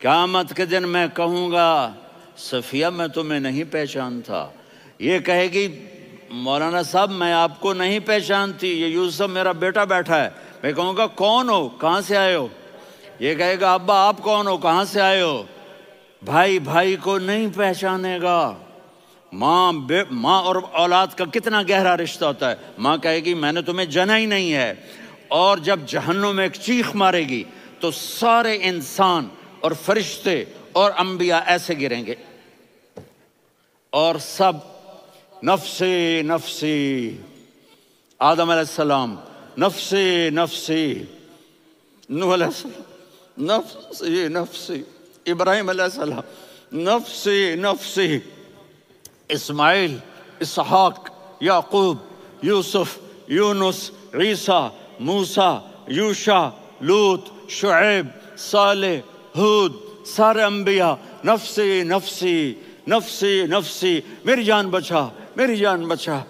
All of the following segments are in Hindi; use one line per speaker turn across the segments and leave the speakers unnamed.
क्यामत के दिन मैं कहूँगा सफ़िया मैं तुम्हें नहीं पहचानता ये कहेगी मौलाना साहब मैं आपको नहीं पहचानती ये यूसुफ मेरा बेटा बैठा है मैं कहूँगा कौन हो कहाँ से आए हो ये कहेगा अब्बा आप कौन हो कहाँ से आए हो भाई भाई को नहीं पहचानेगा माँ माँ और औलाद का कितना गहरा रिश्ता होता है माँ कहेगी मैंने तुम्हें जना ही नहीं है और जब जहन्नुम में एक चीख मारेगी तो सारे इंसान और फरिश्ते और अंबिया ऐसे गिरेंगे और सब नफसे नफसी आदम सलाम नफसे नफसी नूह नफसी नफसी इब्राहिम सलाम नफसी नफसी इस्माइल इसहाक याकूब यूसुफ यूनुस ईसा मूसा यूशा लूत शुएब साले हूद सारे अंबिया नफसी नफसी नफसी नफसी मेरी जान बचा मेरी जान बचा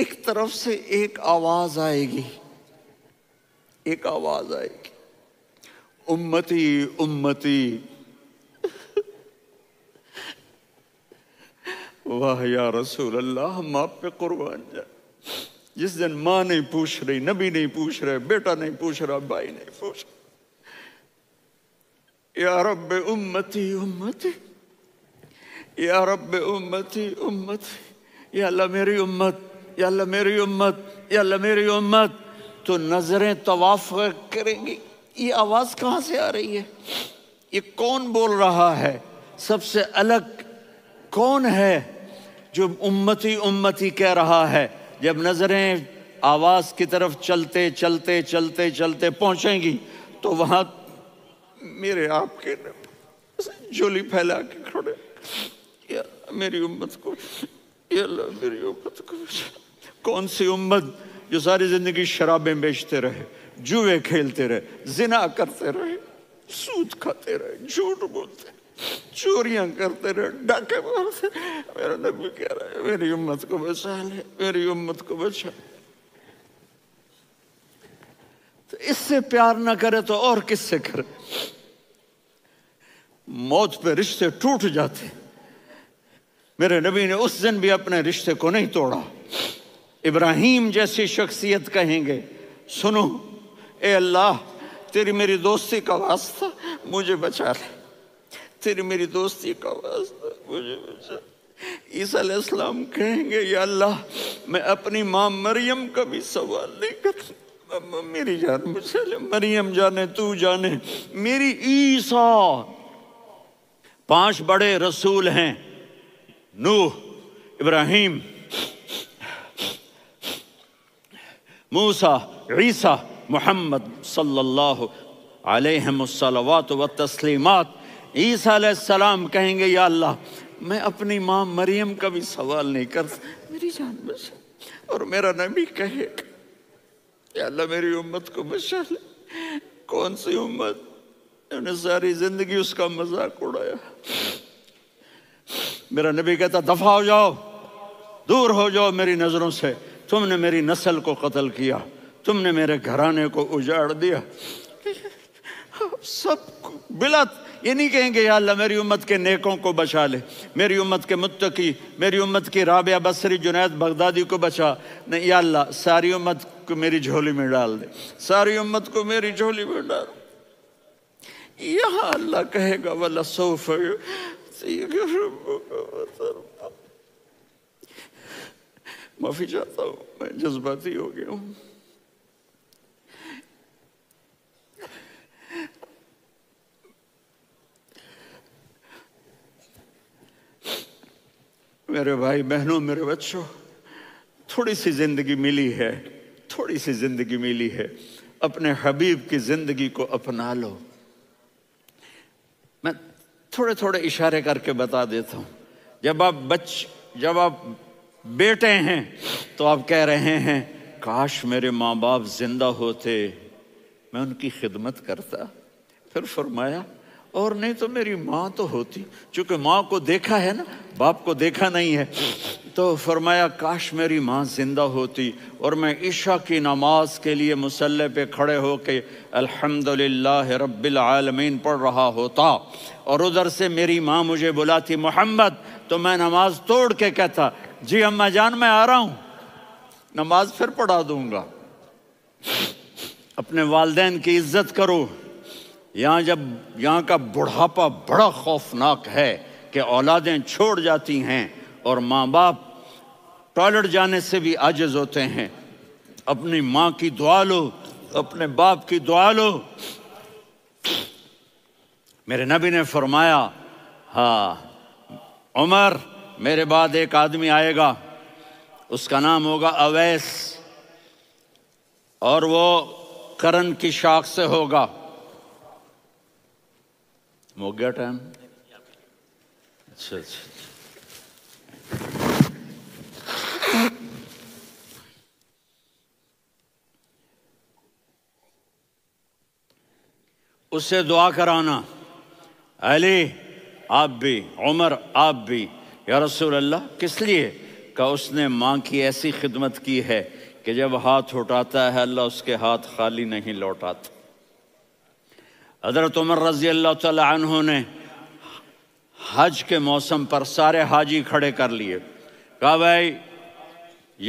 एक तरफ से एक आवाज आएगी एक आवाज आएगी उम्मती उम्मती वाह या रसूल अल्लाह हम आप पे कुर्बान जाए जिस दिन माँ नहीं पूछ रही नबी नहीं पूछ रहे बेटा नहीं पूछ रहा भाई नहीं पूछ या रब उम्मती उम्मती या रब उम्मती उम्मती या अल्लाह मेरी उम्मत या अल्लाह मेरी उम्मत या अल्लाह मेरी उम्मत तो नज़रें तवाफ करेंगी ये आवाज़ कहाँ से आ रही है ये कौन बोल रहा है सबसे अलग कौन है जो उम्मती उम्मती कह रहा है जब नज़रें आवाज़ की तरफ चलते चलते चलते चलते पहुंचेंगी तो वहाँ मेरे आपके झोली फैला के खड़े मेरी उम्मत को मेरी उम्मत को कौन सी उम्मत जो सारी ज़िंदगी शराबें बेचते रहे जुए खेलते रहे जिना करते रहे सूद खाते रहे झूठ बोलते रहे चोरियां करते रहे डाके मारते मेरा नबी कह रहा है मेरी उम्मत को बचा ले मेरी उम्मत को बचा तो इससे प्यार ना करे तो और किससे करे मौत पे रिश्ते टूट जाते मेरे नबी ने उस दिन भी अपने रिश्ते को नहीं तोड़ा इब्राहिम जैसी शख्सियत कहेंगे सुनो ए अल्लाह तेरी मेरी दोस्ती का वास्ता मुझे बचा ले तेरी मेरी दोस्ती का वास्ता मुझे बचा ईसीम कहेंगे या अल्लाह मैं अपनी माँ मरियम का भी सवाल नहीं कर मेरी जान मुझे मरियम जाने तू जाने मेरी ईसा पांच बड़े रसूल हैं नूह इब्राहिम मूसा ईसा मोहम्मद सल्लल्लाहु अलैहि सलावात व तस्लीमात सलाम कहेंगे या अल्लाह मैं अपनी माँ मरियम का भी सवाल नहीं कर मेरी जान बचा और मेरा नबी कहे या अल्लाह मेरी उम्मत को बचा ले कौन सी उम्मत उन्हें सारी जिंदगी उसका मजाक उड़ाया मेरा नबी कहता दफा हो जाओ दूर हो जाओ मेरी नज़रों से तुमने मेरी नस्ल को कत्ल किया तुमने मेरे घराने को उजाड़ दिया सब बिला ये नहीं कहेंगे या अल्लाह मेरी उम्मत के नेकों को बचा ले मेरी उम्मत के मुत्तकी मेरी उम्मत की राबिया बसरी जुनैद बगदादी को बचा नहीं या अल्लाह सारी उम्मत को मेरी झोली में डाल दे सारी उम्मत को मेरी झोली में डाल यहाँ अल्लाह कहेगा वाला सोफ माफ़ी चाहता हूँ मैं जज्बाती हो गया हूँ प्यारे भाई बहनों मेरे बच्चों थोड़ी सी जिंदगी मिली है थोड़ी सी जिंदगी मिली है अपने हबीब की जिंदगी को अपना लो मैं थोड़े थोड़े इशारे करके बता देता हूं जब आप बच जब आप बेटे हैं तो आप कह रहे हैं काश मेरे माँ बाप जिंदा होते मैं उनकी खिदमत करता फिर फरमाया और नहीं तो मेरी माँ तो होती चूँकि माँ को देखा है ना बाप को देखा नहीं है तो फरमाया काश मेरी माँ ज़िंदा होती और मैं ईशा की नमाज के लिए मुसल्ले पे खड़े होके अल्हम्दुलिल्लाह रब्बिल आलमीन पढ़ रहा होता और उधर से मेरी माँ मुझे बुलाती मोहम्मद तो मैं नमाज तोड़ के कहता जी अम्मा जान मैं आ रहा हूँ नमाज फिर पढ़ा दूँगा अपने वालदेन की इज्जत करो यहाँ जब यहाँ का बुढ़ापा बड़ा खौफनाक है कि औलादें छोड़ जाती हैं और माँ बाप टॉयलेट जाने से भी आजज होते हैं अपनी माँ की दुआ लो अपने बाप की दुआ लो मेरे नबी ने फरमाया हाँ उमर मेरे बाद एक आदमी आएगा उसका नाम होगा अवैस और वो करण की शाख से होगा हो गया टाइम अच्छा अच्छा उससे दुआ कराना अली आप भी उमर आप भी या रसूल अल्लाह किस लिए का उसने माँ की ऐसी खिदमत की है कि जब हाथ उठाता है अल्लाह उसके हाथ खाली नहीं लौटाता हजरत उमर रजी अल्लाह तहों ने हज के मौसम पर सारे हाजी खड़े कर लिए कहा भाई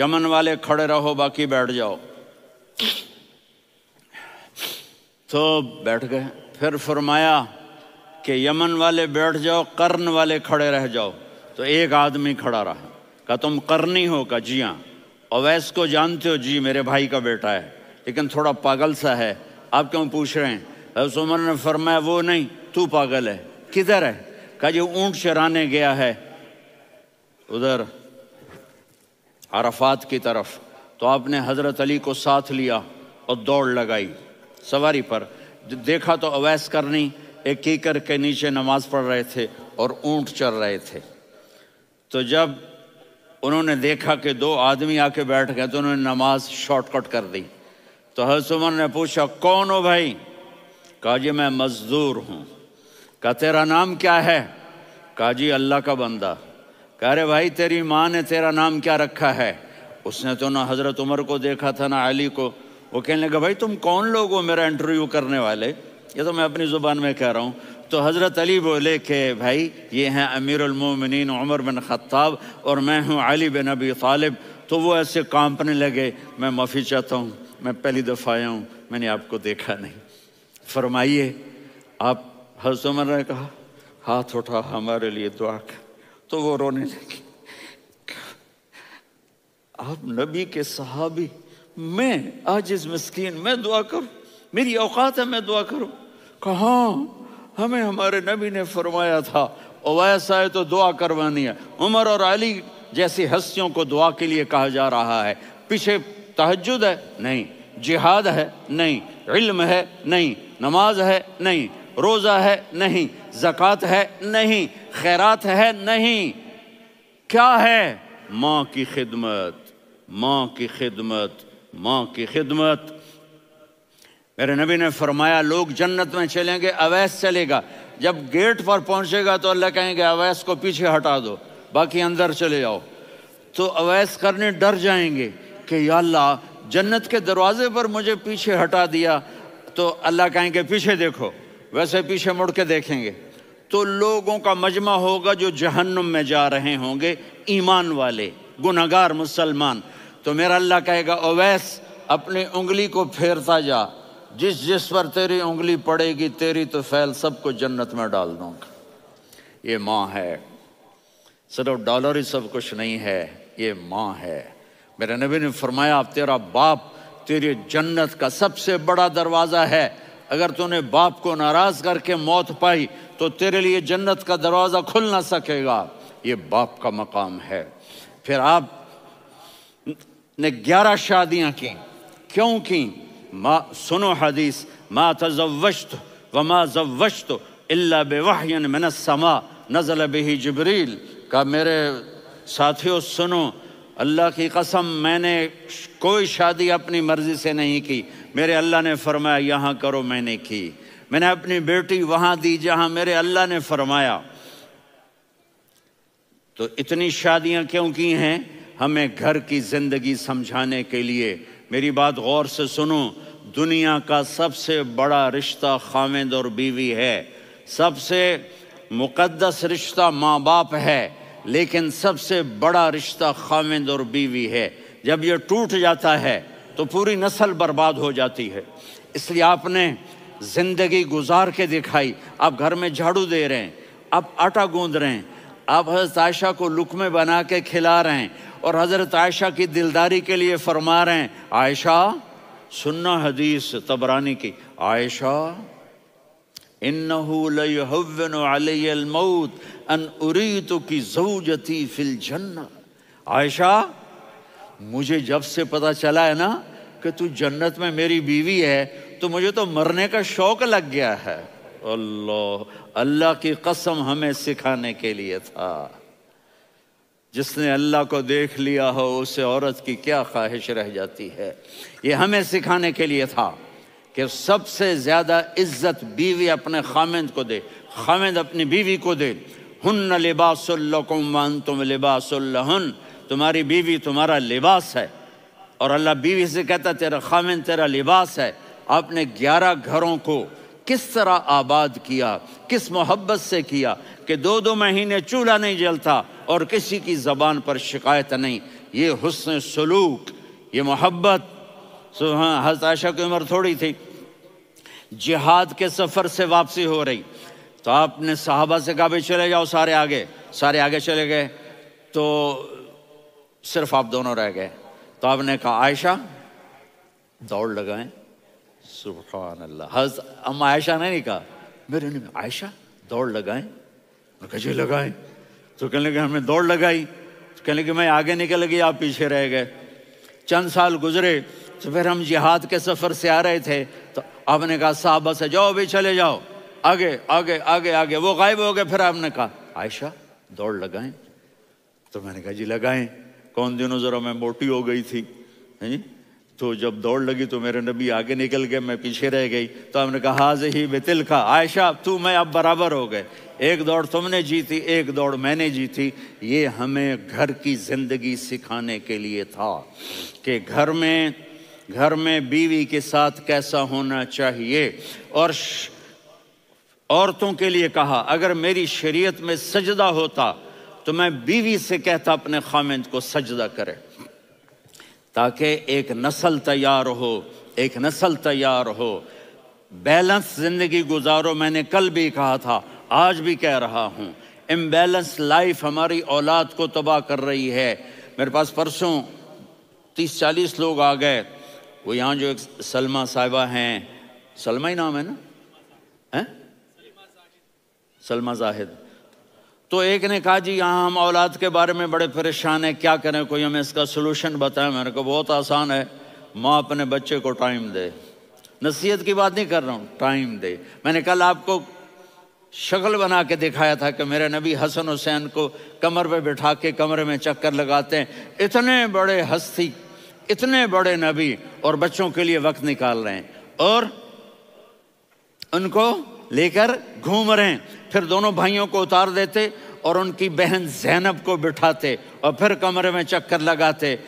यमन वाले खड़े रहो बाकी बैठ जाओ तो बैठ गए फिर फरमाया कि यमन वाले बैठ जाओ कर्न वाले खड़े रह जाओ तो एक आदमी खड़ा रहा कहा तुम करनी हो का जी हाँ अवैस को जानते हो जी मेरे भाई का बेटा है लेकिन थोड़ा पागल सा है आप क्यों पूछ रहे हैं हज़रत उमर ने फरमाया वो नहीं तू पागल है किधर है कहा जो ऊँट चराने गया है उधर अरफात की तरफ तो आपने हज़रत अली को साथ लिया और दौड़ लगाई सवारी पर देखा तो अवैस करनी एक कीकर के नीचे नमाज पढ़ रहे थे और ऊँट चल रहे थे तो जब उन्होंने देखा कि दो आदमी आके बैठ गए तो उन्होंने नमाज शॉर्टकट कर दी तो हजरत उमर ने पूछा कौन हो भाई कहा जी मैं मज़दूर हूँ कहा तेरा नाम क्या है कहा जी अल्लाह का बंदा कह रहे भाई तेरी माँ ने तेरा नाम क्या रखा है उसने तो ना हज़रत उमर को देखा था ना अली को वो कहने लगा भाई तुम कौन लोग हो मेरा इंटरव्यू करने वाले ये तो मैं अपनी ज़ुबान में कह रहा हूँ तो हज़रत अली बोले कि भाई ये हैं अमीरमिन उमर बिन ख़त्ताब और मैं हूँ अली बिन अबी ालिब तो वो ऐसे कांपने लगे मैं माफ़ी चाहता हूँ मैं पहली दफ़ा आया हूँ मैंने आपको देखा नहीं फरमाइए आप हज उमर ने कहा हाथ उठा हमारे लिए दुआ कर तो वो रोने लगी आप नबी के सहाबी मैं आज इस मस्किन मैं दुआ करूं मेरी औकात है मैं दुआ करूं कहा हमें हमारे नबी ने फरमाया था ओवैसा है तो दुआ करवानी है उमर और अली जैसी हस्तियों को दुआ के लिए कहा जा रहा है पीछे तहजद है नहीं जिहाद है नहीं इल्म है नहीं नमाज है नहीं रोज़ा है नहीं ज़क़़त है नहीं खैरात है नहीं क्या है माँ की खिदमत माँ की खिदमत माँ की खिदमत मेरे नबी ने फरमाया लोग जन्नत में चलेंगे अवैस चलेगा जब गेट पर पहुंचेगा तो अल्लाह कहेंगे अवैस को पीछे हटा दो बाकी अंदर चले जाओ तो अवैस करने डर जाएंगे कि अल्लाह जन्नत के दरवाजे पर मुझे पीछे हटा दिया तो अल्लाह कहेंगे पीछे देखो वैसे पीछे मुड़ के देखेंगे तो लोगों का मजमा होगा जो जहन्नुम में जा रहे होंगे ईमान वाले गुनागार मुसलमान तो मेरा अल्लाह कहेगा ओवैस अपनी उंगली को फेरता जा जिस जिस पर तेरी उंगली पड़ेगी तेरी तो फैल सबको जन्नत में डाल दूंगा ये माँ है सिर्फ डॉलर ही सब कुछ नहीं है ये माँ है मेरे नबी ने फरमाया तेरा बाप तेरी जन्नत का सबसे बड़ा दरवाज़ा है अगर तूने बाप को नाराज़ करके मौत पाई तो तेरे लिए जन्नत का दरवाज़ा खुल ना सकेगा ये बाप का मकाम है फिर आप ने ग्यारह शादियाँ की क्यों की माँ सुनो हदीस माँ तजवश्त व माँ जवश्त अल्ला बेवाहन समा नज़ल बही जबरील का मेरे साथियों सुनो अल्लाह की कसम मैंने कोई शादी अपनी मर्ज़ी से नहीं की मेरे अल्लाह ने फरमाया यहाँ करो मैंने की मैंने अपनी बेटी वहाँ दी जहाँ मेरे अल्लाह ने फरमाया तो इतनी शादियाँ क्यों की हैं हमें घर की ज़िंदगी समझाने के लिए मेरी बात गौर से सुनो दुनिया का सबसे बड़ा रिश्ता खामिद और बीवी है सबसे मुकद्दस रिश्ता माँ बाप है लेकिन सबसे बड़ा रिश्ता खामिंद और बीवी है जब यह टूट जाता है तो पूरी नस्ल बर्बाद हो जाती है इसलिए आपने ज़िंदगी गुजार के दिखाई आप घर में झाड़ू दे रहे हैं आप आटा गूंद रहे हैं आप हज़रत आयशा को लुकमे बना के खिला रहे हैं और हज़रत आयशा की दिलदारी के लिए फरमा रहे हैं आयशा सुन्ना हदीस तबरानी की आयशा इन्नहू लयहवन अन तो की जऊजती फिल जन्ना आयशा मुझे जब से पता चला है ना कि तू जन्नत में मेरी बीवी है तो मुझे तो मरने का शौक लग गया है अल्लाह अल्लाह की कसम हमें सिखाने के लिए था जिसने अल्लाह को देख लिया हो उसे औरत की क्या ख्वाहिश रह जाती है ये हमें सिखाने के लिए था कि सबसे ज़्यादा इज्जत बीवी अपने खामिंद को दे खामिंद अपनी बीवी को दे हन्न लिबासकुम वन तुम लिबासुल्लहन तुम्हारी बीवी तुम्हारा लिबास है और अल्लाह बीवी से कहता तेरा खामिन तेरा लिबास है आपने ग्यारह घरों को किस तरह आबाद किया किस मोहब्बत से किया कि दो दो महीने चूल्हा नहीं जलता और किसी की ज़बान पर शिकायत नहीं ये हुसन सलूक ये मोहब्बत सो की उम्र थोड़ी थी जिहाद के सफ़र से वापसी हो रही तो आपने साहबा से कहा भाई चले जाओ सारे आगे सारे आगे चले गए तो सिर्फ आप दोनों रह गए तो आपने कहा आयशा दौड़ लगाएं सुबहान अल्लाह हज अम आयशा ने नहीं कहा मेरे ने आयशा दौड़ लगाएं कैसे लगाए लगाएं तो कहने लगे हमने दौड़ लगाई तो कहने लगे मैं आगे निकल गई आप पीछे रह गए चंद साल गुजरे तो फिर हम जिहाद के सफ़र से आ रहे थे तो आपने कहा साहबा से जाओ भी चले जाओ आगे आगे आगे आगे वो गायब हो गए फिर आपने कहा आयशा दौड़ लगाएं तो मैंने कहा जी लगाएं कौन दिनों ज़रा मैं मोटी हो गई थी है? तो जब दौड़ लगी तो मेरे नबी आगे निकल गए मैं पीछे रह गई तो हमने कहा हाज ही तिल का आयशा तू मैं अब बराबर हो गए एक दौड़ तुमने जीती एक दौड़ मैंने जीती ये हमें घर की ज़िंदगी सिखाने के लिए था कि घर में घर में बीवी के साथ कैसा होना चाहिए और औरतों के लिए कहा अगर मेरी शरीयत में सजदा होता तो मैं बीवी से कहता अपने खामिंद को सजदा करे ताकि एक नस्ल तैयार हो एक नस्ल तैयार हो बैलेंस ज़िंदगी गुजारो मैंने कल भी कहा था आज भी कह रहा हूँ इम्बेलेंस लाइफ हमारी औलाद को तबाह कर रही है मेरे पास परसों तीस चालीस लोग आ गए वो यहाँ जो एक सलमा साहिबा हैं सलमा ही नाम है ना सलमा जाहिद तो एक ने कहा जी यहाँ हम औलाद के बारे में बड़े परेशान हैं क्या करें कोई हमें इसका सलूशन बताएं मेरे को बहुत आसान है माँ अपने बच्चे को टाइम दे नसीहत की बात नहीं कर रहा हूँ टाइम दे मैंने कल आपको शक्ल बना के दिखाया था कि मेरे नबी हसन हुसैन को कमर पे बिठा के कमरे में चक्कर लगाते हैं इतने बड़े हस्ती इतने बड़े नबी और बच्चों के लिए वक्त निकाल रहे हैं और उनको लेकर घूम रहे हैं फिर दोनों भाइयों को उतार देते और उनकी बहन जैनब को बिठाते और फिर कमरे में चक्कर लगाते